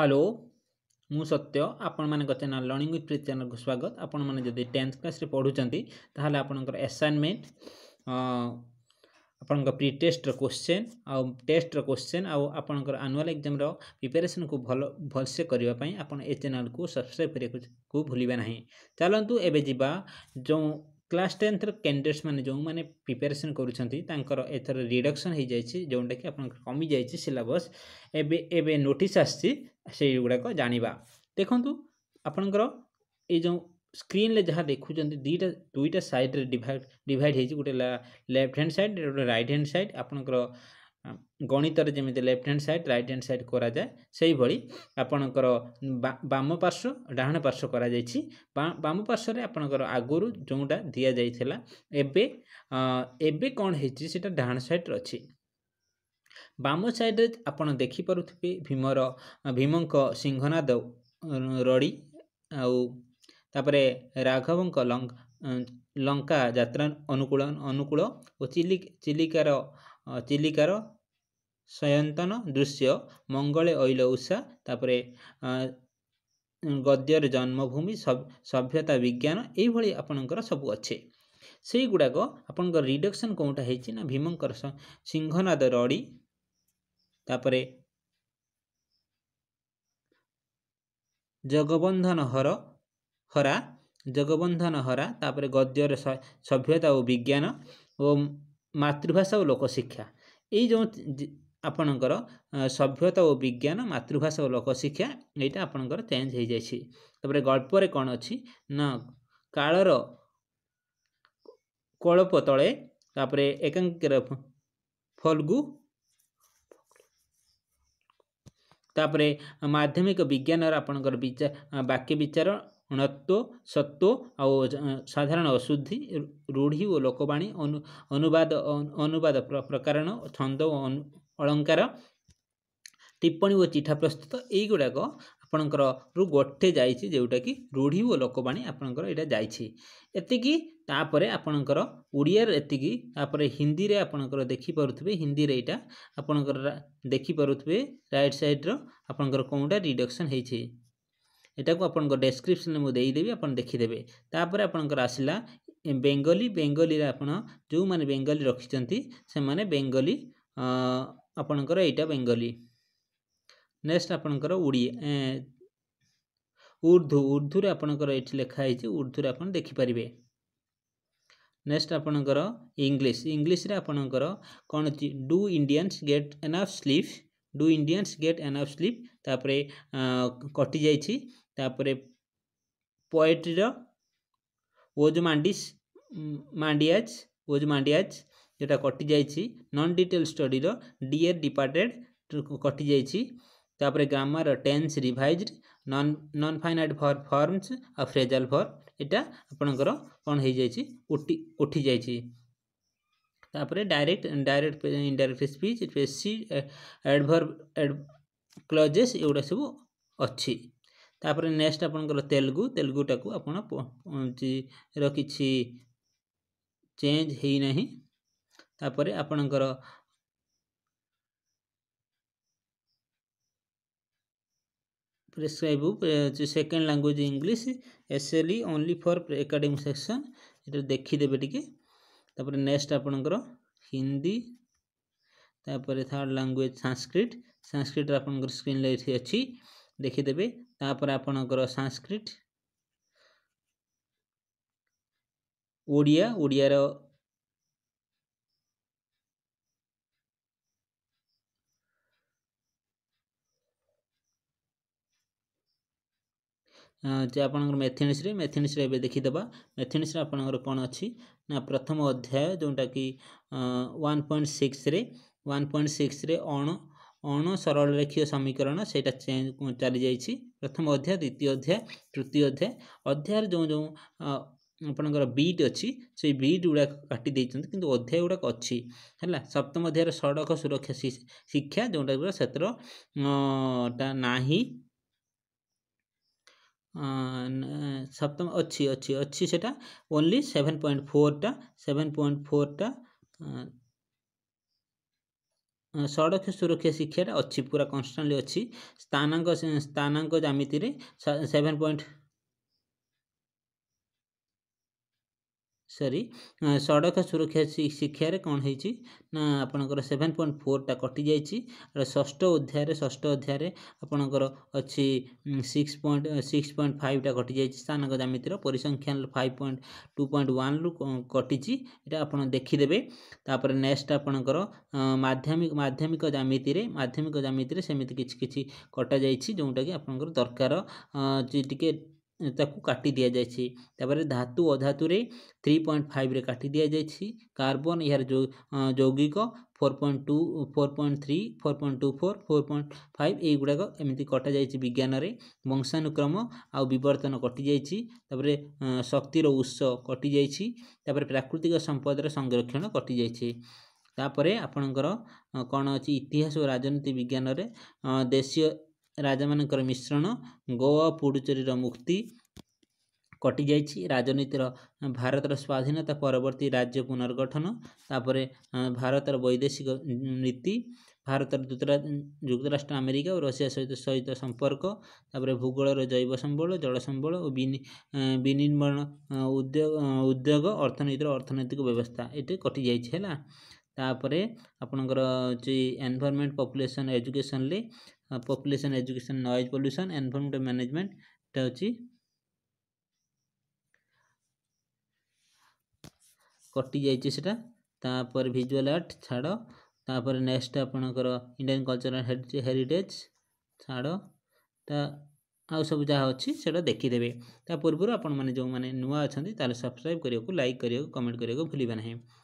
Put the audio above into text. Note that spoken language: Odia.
ହ୍ୟାଲୋ ମୁଁ ସତ୍ୟ ଆପଣମାନଙ୍କ ଚ୍ୟାନେଲ୍ ଲର୍ଣ୍ଣିଂ ୱିଥ୍ ପ୍ରିତ୍ ଚ୍ୟାନେଲ୍କୁ ସ୍ୱାଗତ ଆପଣମାନେ ଯଦି ଟେନ୍ଥ କ୍ଲାସ୍ରେ ପଢ଼ୁଛନ୍ତି ତାହେଲେ ଆପଣଙ୍କର ଆସାଇନମେଣ୍ଟ ଆପଣଙ୍କ ପ୍ରି ଟେଷ୍ଟର କୋଶ୍ଚେନ୍ ଆଉ ଟେଷ୍ଟର କୋଶ୍ଚେନ୍ ଆଉ ଆପଣଙ୍କର ଆନୁଆଲ୍ ଏକ୍ଜାମ୍ର ପ୍ରିପାରେସନ୍କୁ ଭଲ ଭଲସେ କରିବା ପାଇଁ ଆପଣ ଏ ଚ୍ୟାନେଲ୍କୁ ସବସ୍କ୍ରାଇବ୍ କରିବାକୁ ଭୁଲିବେ ନାହିଁ ଚାଲନ୍ତୁ ଏବେ ଯିବା ଯେଉଁ ক্লাস টেন্থର କ୍ୟାଣ୍ଡିଡେଟ୍ସମାନେ ଯେଉଁମାନେ ପ୍ରିପାରେସନ୍ କରୁଛନ୍ତି ତାଙ୍କର ଏଥର ରିଡ଼କ୍ସନ୍ ହୋଇଯାଇଛି ଯେଉଁଟାକି ଆପଣଙ୍କର କମିଯାଇଛି ସିଲାବସ୍ ଏବେ ଏବେ ନୋଟିସ୍ ଆସିଛି ସେଇଗୁଡ଼ାକ ଜାଣିବା ଦେଖନ୍ତୁ ଆପଣଙ୍କର ଏଇ ଯେଉଁ ସ୍କ୍ରିନ୍ରେ ଯାହା ଦେଖୁଛନ୍ତି ଦୁଇଟା ଦୁଇଟା ସାଇଡ଼୍ରେ ଡିଭାଇଡ଼ ଡିଭାଇଡ଼ ହେଇଛି ଗୋଟେ ଲେଫ୍ଟ ହ୍ୟାଣ୍ଡ ସାଇଡ଼୍ ଗୋଟେ ରାଇଟ୍ ହ୍ୟାଣ୍ଡ ସାଇଡ଼୍ ଆପଣଙ୍କର ଗଣିତରେ ଯେମିତି left hand side right hand side କରାଯାଏ ସେହିଭଳି ଆପଣଙ୍କର ବାମ ପାର୍ଶ୍ୱ ଡାହାଣ ପାର୍ଶ୍ୱ କରାଯାଇଛି ବାମ ପାର୍ଶ୍ୱରେ ଆପଣଙ୍କର ଆଗରୁ ଯେଉଁଟା ଦିଆଯାଇଥିଲା ଏବେ ଏବେ କ'ଣ ହେଇଛି ସେଇଟା ଡାହାଣ ସାଇଡ଼୍ରେ ଅଛି ବାମ ସାଇଡ଼୍ରେ ଆପଣ ଦେଖିପାରୁଥିବେ ଭୀମର ଭୀମଙ୍କ ସିଂହନାଦ ରଡ଼ି ଆଉ ତାପରେ ରାଘବଙ୍କ ଲଙ୍କା ଯାତ୍ରା ଅନୁକୂଳ ଅନୁକୂଳ ଓ ଚିଲିକା ଚିଲିକାର ଚିଲିକାର ସୟନ୍ତନ ଦୃଶ୍ୟ ମଙ୍ଗଳେ ଅଇଲ ଉଷା ତାପରେ ଗଦ୍ୟର ଜନ୍ମଭୂମି ସଭ୍ୟତା ବିଜ୍ଞାନ ଏଇଭଳି ଆପଣଙ୍କର ସବୁ ଅଛି ସେଇଗୁଡ଼ାକ ଆପଣଙ୍କର ରିଡକ୍ସନ୍ କେଉଁଟା ହେଇଛି ନା ଭୀମଙ୍କର ସିଂହନାଦ ରଡ଼ି ତାପରେ ଜଗବନ୍ଧନ ହର ହରା ଜଗବନ୍ଧନ ହରା ତାପରେ ଗଦ୍ୟର ସଭ୍ୟତା ଓ ବିଜ୍ଞାନ ଓ ମାତୃଭାଷା ଓ ଲୋକଶିକ୍ଷା ଏଇ ଯେଉଁ ଆପଣଙ୍କର ସଭ୍ୟତା ଓ ବିଜ୍ଞାନ ମାତୃଭାଷା ଓ ଲୋକଶିକ୍ଷା ଏଇଟା ଆପଣଙ୍କର ଚେଞ୍ଜ ହୋଇଯାଇଛି ତାପରେ ଗଳ୍ପରେ କ'ଣ ଅଛି ନା କାଳର କଳ୍ପ ତଳେ ତାପରେ ଏକାଙ୍କର ଫଲ୍ଗୁ ତାପରେ ମାଧ୍ୟମିକ ବିଜ୍ଞାନର ଆପଣଙ୍କର ବିଚାର ବାକ୍ୟ ବିଚାର ଗୁଣତ୍ୱ ସତ୍ୱ ଆଉ ସାଧାରଣ ଅଶୁଦ୍ଧି ରୂଢ଼ି ଓ ଲୋକବାଣୀ ଅନୁବାଦ ଅନୁବାଦ ପ୍ରକାରଣ ଛନ୍ଦ ଓ ଅଳଙ୍କାର ଟିପ୍ପଣୀ ଓ ଚିଠା ପ୍ରସ୍ତୁତ ଏଇଗୁଡ଼ାକ ଆପଣଙ୍କର ଗୋଟେ ଯାଇଛି ଯେଉଁଟାକି ରୂଢ଼ି ଓ ଲୋକବାଣୀ ଆପଣଙ୍କର ଏଇଟା ଯାଇଛି ଏତିକି ତାପରେ ଆପଣଙ୍କର ଓଡ଼ିଆରେ ଏତିକି ତାପରେ ହିନ୍ଦୀରେ ଆପଣଙ୍କର ଦେଖିପାରୁଥିବେ ହିନ୍ଦୀରେ ଏଇଟା ଆପଣଙ୍କର ଦେଖିପାରୁଥିବେ ରାଇଟ୍ ସାଇଡ଼୍ର ଆପଣଙ୍କର କେଉଁଟା ରିଡକ୍ସନ୍ ହେଇଛି ଏଟାକୁ ଆପଣଙ୍କ ଡେସ୍କ୍ରିପ୍ସନ୍ରେ ମୁଁ ଦେଇଦେବି ଆପଣ ଦେଖିଦେବେ ତାପରେ ଆପଣଙ୍କର ଆସିଲା ବେଙ୍ଗଲୀ ବେଙ୍ଗଲୀରେ ଆପଣ ଯେଉଁମାନେ ବେଙ୍ଗଲୀ ରଖିଛନ୍ତି ସେମାନେ ବେଙ୍ଗଲୀ ଆପଣଙ୍କର ଏଇଟା ବେଙ୍ଗଲୀ ନେକ୍ସଟ ଆପଣଙ୍କର ଓଡ଼ିଆ ଉର୍ଦ୍ଧୁ ଉର୍ଦ୍ଧୁରେ ଆପଣଙ୍କର ଏଠି ଲେଖା ହେଇଛି ଉର୍ଦ୍ଧୁରେ ଆପଣ ଦେଖିପାରିବେ ନେକ୍ସଟ ଆପଣଙ୍କର ଇଂଲିଶ ଇଂଲିଶରେ ଆପଣଙ୍କର କ'ଣ ଅଛି do Indians get enough sleep do Indians get enough sleep ତାପରେ କଟିଯାଇଛି ତାପରେ ପୋଏଟ୍ରିର ଓଜ୍ ମାଣ୍ଡିସ୍ ମାଣ୍ଡିଆଜ୍ ଓଜ୍ ମାଣ୍ଡିଆଜ୍ ଯେଉଁଟା କଟିଯାଇଛି ନନ୍ ଡିଟେଲ୍ ଷ୍ଟଡ଼ିର ଡିଏର୍ ଡିପାର୍ଟେଡ଼୍ କଟିଯାଇଛି ତାପରେ grammar tense revise non non finite for forms ଆଉ ଫ୍ରେଜାଲ୍ ଫର୍ ଏଇଟା ଆପଣଙ୍କର କ'ଣ ହେଇଯାଇଛି ଉଠି ଉଠିଯାଇଛି ତାପରେ direct direct indirect speech passive adverb clauses ଏଗୁଡ଼ା ସବୁ ଅଛି ତାପରେ ନେକ୍ସଟ୍ ଆପଣଙ୍କର ତେଲୁଗୁ ତେଲୁଗୁଟାକୁ ଆପଣ ର କିଛି ଚେଞ୍ଜ ହେଇନାହିଁ ତାପରେ ଆପଣଙ୍କର prescribe second language english sle only for academic section এটা দেখিদেবে টিকে তারপরে নেক্সট আপনার হিন্দি তারপরে থার্ড ল্যাঙ্গুয়েজ সাংস্ক্রিট সাংস্ক্রিট আপনার স্ক্রিন লাইট অছি দেখিদেবে ତାପରେ ଆପଣଙ୍କର ସାଂସ୍କ୍ରିଟ ଓଡ଼ିଆ ଓଡ଼ିଆର ଯେ ଆପଣଙ୍କର ମେଥେନିକ୍ସରେ ମେଥେନିକ୍ସରେ ଏବେ ଦେଖିଦେବା ମେଥେନିକ୍ସରେ ଆପଣଙ୍କର କ'ଣ ଅଛି ନା ପ୍ରଥମ ଅଧ୍ୟାୟ ଯେଉଁଟାକି ୱାନ୍ ପଏଣ୍ଟ ସିକ୍ସରେ ୱାନ୍ ପଏଣ୍ଟ ସିକ୍ସରେ ଅଣ ଅଣୁ ସରଳରେଖୀୟ ସମୀକରଣ ସେଇଟା ଚାଲିଯାଇଛି ପ୍ରଥମ ଅଧ୍ୟାୟ ଦ୍ୱିତୀୟ ଅଧ୍ୟାୟ ତୃତୀୟ ଅଧ୍ୟାୟ ଅଧ୍ୟାୟରେ ଯେଉଁ ଯେଉଁ ଆପଣଙ୍କର ବିଟ୍ ଅଛି ସେଇ ବିଟ୍ ଗୁଡ଼ାକ କାଟି ଦେଇଛନ୍ତି କିନ୍ତୁ ଅଧ୍ୟାୟ ଗୁଡ଼ାକ ଅଛି ହେଲା ସପ୍ତମ ଅଧ୍ୟାୟରେ ସଡ଼କ ସୁରକ୍ଷା ଶିକ୍ଷା ଯେଉଁଟା ସେଥିର ନାହିଁ ସପ୍ତମ ଅଛି ଅଛି ଅଛି ସେଇଟା ଓନ୍ଲି ସେଭେନ୍ ପଏଣ୍ଟ ଫୋର୍ଟା ସେଭେନ୍ ପଏଣ୍ଟ ଫୋର୍ଟା ସଡ଼କ ସୁରକ୍ଷା ଶିକ୍ଷାଟା ଅଛି ପୁରା କନଷ୍ଟାଣ୍ଟଲି ଅଛି ସ୍ଥାନାଙ୍କ ସ୍ଥାନାଙ୍କ ଜ୍ୟାମିତିରେ ସେଭେନ୍ ପଏଣ୍ଟ ସରି ସଡ଼କ ସୁରକ୍ଷା ଶିକ୍ଷାରେ କ'ଣ ହେଇଛି ନା ଆପଣଙ୍କର ସେଭେନ୍ ପଏଣ୍ଟ ଫୋର୍ଟା କଟିଯାଇଛି ଷଷ୍ଠ ଅଧ୍ୟାୟରେ ଷଷ୍ଠ ଅଧ୍ୟାୟରେ ଆପଣଙ୍କର ଅଛି ସିକ୍ସ ପଏଣ୍ଟ ସିକ୍ସ ପଏଣ୍ଟ ଫାଇଭ୍ଟା କଟିଯାଇଛି ସ୍ଥାନକ ଦାମିତିର ପରିସଂଖ୍ୟାନ ଫାଇଭ୍ ପଏଣ୍ଟ ଟୁ ପଏଣ୍ଟ ୱାନ୍ରୁ କଟିଛି ଏଇଟା ଆପଣ ଦେଖିଦେବେ ତାପରେ ନେକ୍ସଟ ଆପଣଙ୍କର ମାଧ୍ୟମିକ ମାଧ୍ୟମିକ ଦାମିତିରେ ମାଧ୍ୟମିକ ଦାମିତିରେ ସେମିତି କିଛି କିଛି କଟାଯାଇଛି ଯେଉଁଟାକି ଆପଣଙ୍କର ଦରକାର ଟିକେ ତାକୁ କାଟି ଦିଆଯାଇଛି ତାପରେ ଧାତୁ ଅଧାତୁରେ ଥ୍ରୀ ପଏଣ୍ଟ ଫାଇଭରେ କାଟି ଦିଆଯାଇଛି କାର୍ବନ ଏହାର ଯୌଗିକ four point two four point three four point two four four point five ଏଇଗୁଡ଼ାକ ଏମିତି କଟାଯାଇଛି ବିଜ୍ଞାନରେ ବଂଶାନୁକ୍ରମ ଆଉ ବିବର୍ତ୍ତନ କଟିଯାଇଛି ତାପରେ ଶକ୍ତିର ଉତ୍ସ କଟିଯାଇଛି ତାପରେ ପ୍ରାକୃତିକ ସମ୍ପଦର ସଂରକ୍ଷଣ କଟିଯାଇଛି ତାପରେ ଆପଣଙ୍କର କ'ଣ ଅଛି ଇତିହାସ ଓ ରାଜନୀତି ବିଜ୍ଞାନରେ ଦେଶୀୟ ରାଜାମାନଙ୍କର ମିଶ୍ରଣ ଗୋଆ ପୁଡ଼ୁଚେରୀର ମୁକ୍ତି କଟିଯାଇଛି ରାଜନୀତିର ଭାରତର ସ୍ୱାଧୀନତା ପରବର୍ତ୍ତୀ ରାଜ୍ୟ ପୁନର୍ଗଠନ ତାପରେ ଭାରତର ବୈଦେଶିକ ନୀତି ଭାରତର ଦୂତରା ଯୁକ୍ତରାଷ୍ଟ୍ର ଆମେରିକା ଓ ରଷିଆ ସହିତ ସହିତ ସମ୍ପର୍କ ତାପରେ ଭୂଗୋଳର ଜୈବ ସମ୍ବଳ ଜଳ ସମ୍ବଳ ଓ ବିନିର୍ମାଣ ଉଦ୍ୟୋଗ ଉଦ୍ୟୋଗ ଅର୍ଥନୀତିର ଅର୍ଥନୈତିକ ବ୍ୟବସ୍ଥା ଏଠି କଟିଯାଇଛି ହେଲା ତାପରେ ଆପଣଙ୍କର ହେଉଛି ଏନ୍ଭାରମେଣ୍ଟ ପପୁଲେସନ୍ ଏଜୁକେସନ୍ରେ पपुलेसन एजुकेशन नएज पल्यूशन एनभारमेंट मैनेजमेंट এটা হচ্ছে कटि जाइए भिजुआल आर्ट छाड़ तापर नेक्स्ट आपणकर इंडियान कल्चरल हेरीटेज छाड़ आउ सब जहाँ अच्छी से देखीदे पूर्व आप नुआ अच्छा सब्सक्राइब करने को लाइक करने को कमेंट करने को भूलना ना